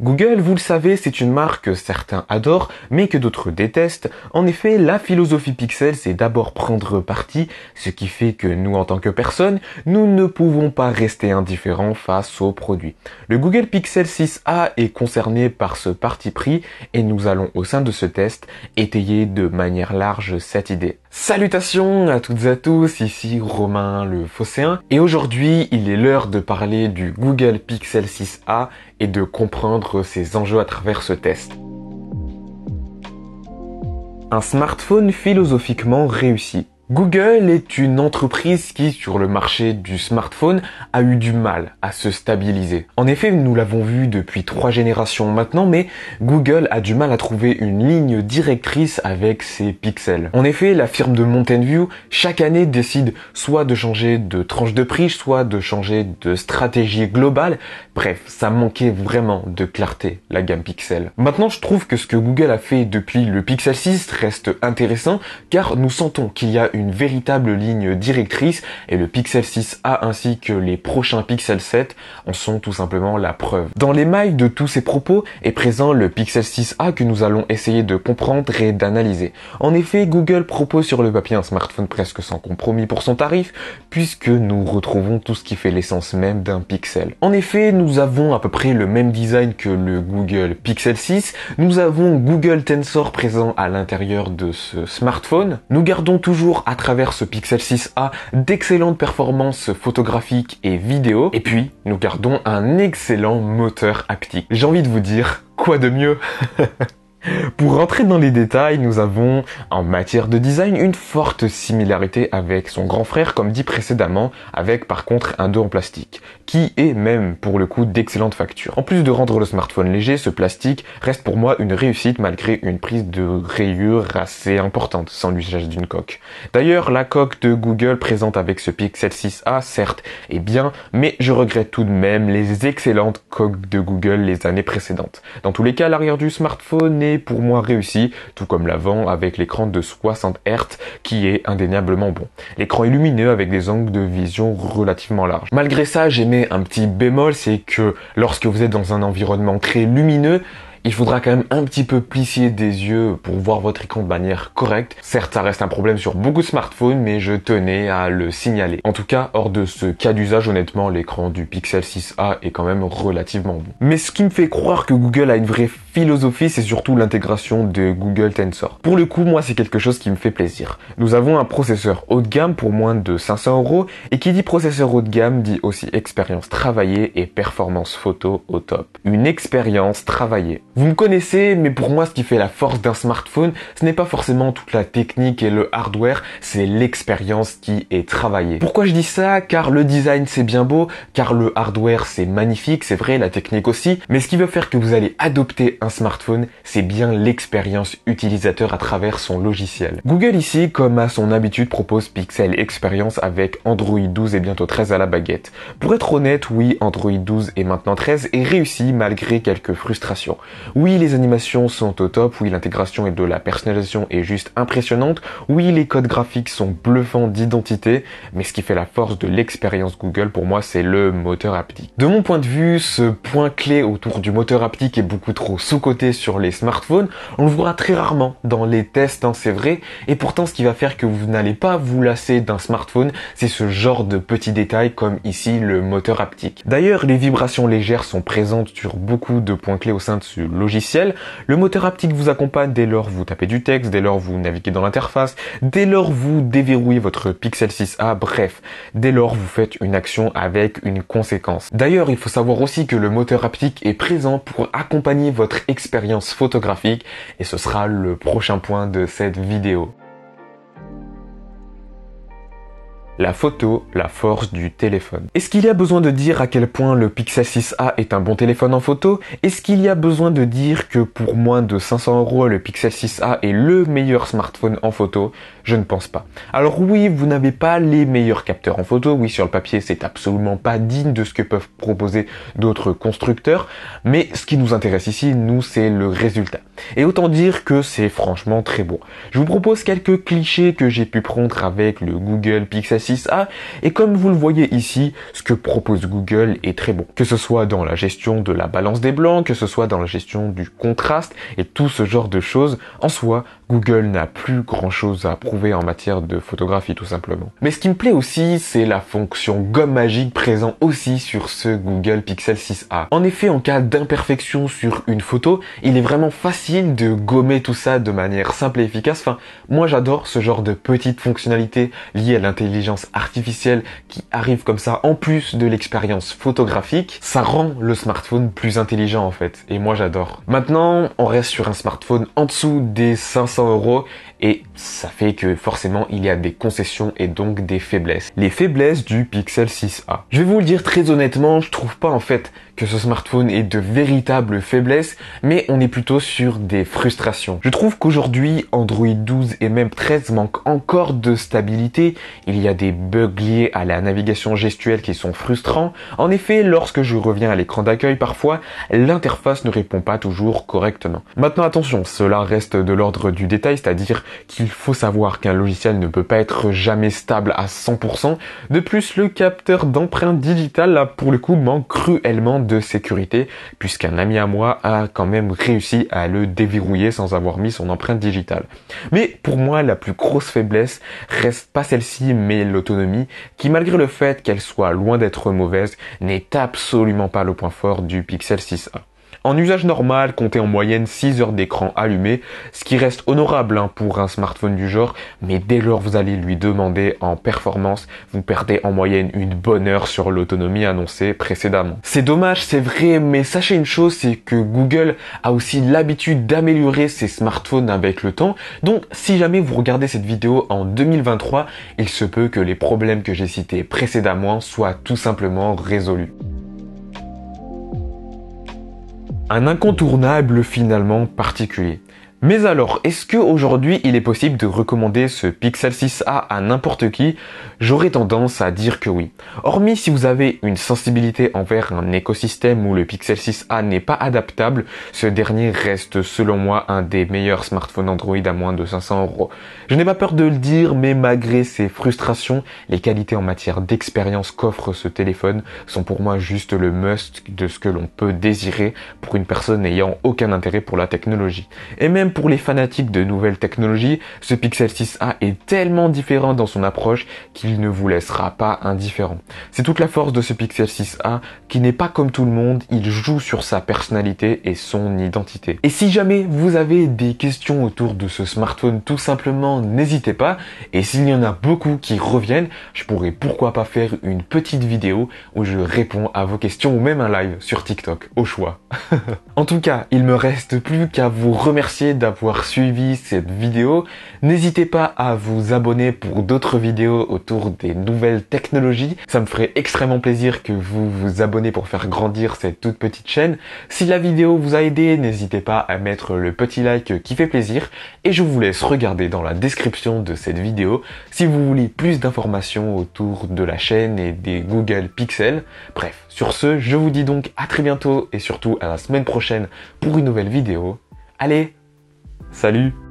Google, vous le savez, c'est une marque que certains adorent, mais que d'autres détestent. En effet, la philosophie Pixel, c'est d'abord prendre parti, ce qui fait que nous, en tant que personnes, nous ne pouvons pas rester indifférents face aux produits. Le Google Pixel 6a est concerné par ce parti pris, et nous allons, au sein de ce test, étayer de manière large cette idée. Salutations à toutes et à tous, ici Romain le Fosséen. et aujourd'hui il est l'heure de parler du Google Pixel 6a et de comprendre ses enjeux à travers ce test. Un smartphone philosophiquement réussi. Google est une entreprise qui, sur le marché du smartphone, a eu du mal à se stabiliser. En effet, nous l'avons vu depuis trois générations maintenant, mais Google a du mal à trouver une ligne directrice avec ses pixels. En effet, la firme de Mountain View, chaque année, décide soit de changer de tranche de prix, soit de changer de stratégie globale. Bref, ça manquait vraiment de clarté, la gamme Pixel. Maintenant, je trouve que ce que Google a fait depuis le Pixel 6 reste intéressant, car nous sentons qu'il y a une véritable ligne directrice et le Pixel 6a ainsi que les prochains Pixel 7 en sont tout simplement la preuve. Dans les mailles de tous ces propos est présent le Pixel 6a que nous allons essayer de comprendre et d'analyser. En effet, Google propose sur le papier un smartphone presque sans compromis pour son tarif puisque nous retrouvons tout ce qui fait l'essence même d'un Pixel. En effet, nous avons à peu près le même design que le Google Pixel 6, nous avons Google Tensor présent à l'intérieur de ce smartphone, nous gardons toujours à travers ce Pixel 6a d'excellentes performances photographiques et vidéo. Et puis, nous gardons un excellent moteur haptique. J'ai envie de vous dire, quoi de mieux Pour rentrer dans les détails, nous avons en matière de design une forte similarité avec son grand frère, comme dit précédemment, avec par contre un dos en plastique, qui est même pour le coup d'excellente facture. En plus de rendre le smartphone léger, ce plastique reste pour moi une réussite malgré une prise de rayures assez importante sans l'usage d'une coque. D'ailleurs, la coque de Google présente avec ce Pixel 6a, certes, est bien, mais je regrette tout de même les excellentes coques de Google les années précédentes. Dans tous les cas, l'arrière du smartphone est pour moi réussi, tout comme l'avant avec l'écran de 60 Hz qui est indéniablement bon. L'écran est lumineux avec des angles de vision relativement larges. Malgré ça, j'aimais un petit bémol, c'est que lorsque vous êtes dans un environnement très lumineux, il faudra quand même un petit peu plisser des yeux pour voir votre icône de manière correcte. Certes, ça reste un problème sur beaucoup de smartphones, mais je tenais à le signaler. En tout cas, hors de ce cas d'usage, honnêtement, l'écran du Pixel 6a est quand même relativement bon. Mais ce qui me fait croire que Google a une vraie philosophie, c'est surtout l'intégration de Google Tensor. Pour le coup, moi, c'est quelque chose qui me fait plaisir. Nous avons un processeur haut de gamme pour moins de 500 euros, et qui dit processeur haut de gamme dit aussi expérience travaillée et performance photo au top. Une expérience travaillée. Vous me connaissez, mais pour moi, ce qui fait la force d'un smartphone, ce n'est pas forcément toute la technique et le hardware, c'est l'expérience qui est travaillée. Pourquoi je dis ça Car le design, c'est bien beau, car le hardware, c'est magnifique, c'est vrai, la technique aussi, mais ce qui veut faire que vous allez adopter un smartphone, c'est bien l'expérience utilisateur à travers son logiciel. Google ici, comme à son habitude, propose Pixel Experience avec Android 12 et bientôt 13 à la baguette. Pour être honnête, oui, Android 12 est maintenant 13 et réussi malgré quelques frustrations. Oui, les animations sont au top, oui, l'intégration et de la personnalisation est juste impressionnante, oui, les codes graphiques sont bluffants d'identité, mais ce qui fait la force de l'expérience Google pour moi, c'est le moteur haptique. De mon point de vue, ce point clé autour du moteur haptique est beaucoup trop sous-coté sur les smartphones, on le voit très rarement dans les tests, hein, c'est vrai, et pourtant ce qui va faire que vous n'allez pas vous lasser d'un smartphone, c'est ce genre de petits détails comme ici le moteur haptique. D'ailleurs, les vibrations légères sont présentes sur beaucoup de points clés au sein de ce logiciel. Le moteur haptique vous accompagne dès lors vous tapez du texte, dès lors vous naviguez dans l'interface, dès lors vous déverrouillez votre Pixel 6a, bref, dès lors vous faites une action avec une conséquence. D'ailleurs, il faut savoir aussi que le moteur haptique est présent pour accompagner votre expérience photographique et ce sera le prochain point de cette vidéo. la photo, la force du téléphone. Est-ce qu'il y a besoin de dire à quel point le Pixel 6a est un bon téléphone en photo Est-ce qu'il y a besoin de dire que pour moins de 500 euros, le Pixel 6a est le meilleur smartphone en photo Je ne pense pas. Alors oui, vous n'avez pas les meilleurs capteurs en photo. Oui, sur le papier, c'est absolument pas digne de ce que peuvent proposer d'autres constructeurs. Mais ce qui nous intéresse ici, nous, c'est le résultat. Et autant dire que c'est franchement très beau. Je vous propose quelques clichés que j'ai pu prendre avec le Google Pixel 6 et comme vous le voyez ici, ce que propose Google est très bon. Que ce soit dans la gestion de la balance des blancs, que ce soit dans la gestion du contraste et tout ce genre de choses, en soi, Google n'a plus grand chose à prouver en matière de photographie tout simplement. Mais ce qui me plaît aussi, c'est la fonction gomme magique présent aussi sur ce Google Pixel 6a. En effet, en cas d'imperfection sur une photo, il est vraiment facile de gommer tout ça de manière simple et efficace. Enfin, moi j'adore ce genre de petites fonctionnalités liées à l'intelligence artificielle qui arrive comme ça en plus de l'expérience photographique. Ça rend le smartphone plus intelligent en fait. Et moi j'adore. Maintenant, on reste sur un smartphone en dessous des 500 300 euros et ça fait que forcément il y a des concessions et donc des faiblesses. Les faiblesses du Pixel 6a. Je vais vous le dire très honnêtement, je trouve pas en fait que ce smartphone ait de véritables faiblesses, mais on est plutôt sur des frustrations. Je trouve qu'aujourd'hui Android 12 et même 13 manquent encore de stabilité, il y a des bugs liés à la navigation gestuelle qui sont frustrants. En effet, lorsque je reviens à l'écran d'accueil parfois, l'interface ne répond pas toujours correctement. Maintenant attention, cela reste de l'ordre du détail, c'est-à-dire qu'il faut savoir qu'un logiciel ne peut pas être jamais stable à 100%. De plus, le capteur d'empreinte digitale, là, pour le coup, manque cruellement de sécurité, puisqu'un ami à moi a quand même réussi à le déverrouiller sans avoir mis son empreinte digitale. Mais pour moi, la plus grosse faiblesse reste pas celle-ci, mais l'autonomie, qui malgré le fait qu'elle soit loin d'être mauvaise, n'est absolument pas le point fort du Pixel 6a. En usage normal, comptez en moyenne 6 heures d'écran allumé, ce qui reste honorable hein, pour un smartphone du genre, mais dès lors vous allez lui demander en performance, vous perdez en moyenne une bonne heure sur l'autonomie annoncée précédemment. C'est dommage, c'est vrai, mais sachez une chose, c'est que Google a aussi l'habitude d'améliorer ses smartphones avec le temps, donc si jamais vous regardez cette vidéo en 2023, il se peut que les problèmes que j'ai cités précédemment soient tout simplement résolus. Un incontournable finalement particulier. Mais alors, est-ce que aujourd'hui il est possible de recommander ce Pixel 6a à n'importe qui J'aurais tendance à dire que oui. Hormis si vous avez une sensibilité envers un écosystème où le Pixel 6a n'est pas adaptable, ce dernier reste selon moi un des meilleurs smartphones Android à moins de 500 euros. Je n'ai pas peur de le dire, mais malgré ses frustrations, les qualités en matière d'expérience qu'offre ce téléphone sont pour moi juste le must de ce que l'on peut désirer pour une personne n'ayant aucun intérêt pour la technologie. Et même pour les fanatiques de nouvelles technologies, ce Pixel 6a est tellement différent dans son approche qu'il ne vous laissera pas indifférent. C'est toute la force de ce Pixel 6a qui n'est pas comme tout le monde, il joue sur sa personnalité et son identité. Et si jamais vous avez des questions autour de ce smartphone, tout simplement n'hésitez pas. Et s'il y en a beaucoup qui reviennent, je pourrais pourquoi pas faire une petite vidéo où je réponds à vos questions ou même un live sur TikTok, au choix. en tout cas, il me reste plus qu'à vous remercier d'avoir suivi cette vidéo. N'hésitez pas à vous abonner pour d'autres vidéos autour des nouvelles technologies. Ça me ferait extrêmement plaisir que vous vous abonnez pour faire grandir cette toute petite chaîne. Si la vidéo vous a aidé, n'hésitez pas à mettre le petit like qui fait plaisir. Et je vous laisse regarder dans la description de cette vidéo si vous voulez plus d'informations autour de la chaîne et des Google Pixel. Bref, sur ce, je vous dis donc à très bientôt et surtout à la semaine prochaine pour une nouvelle vidéo. Allez, Salut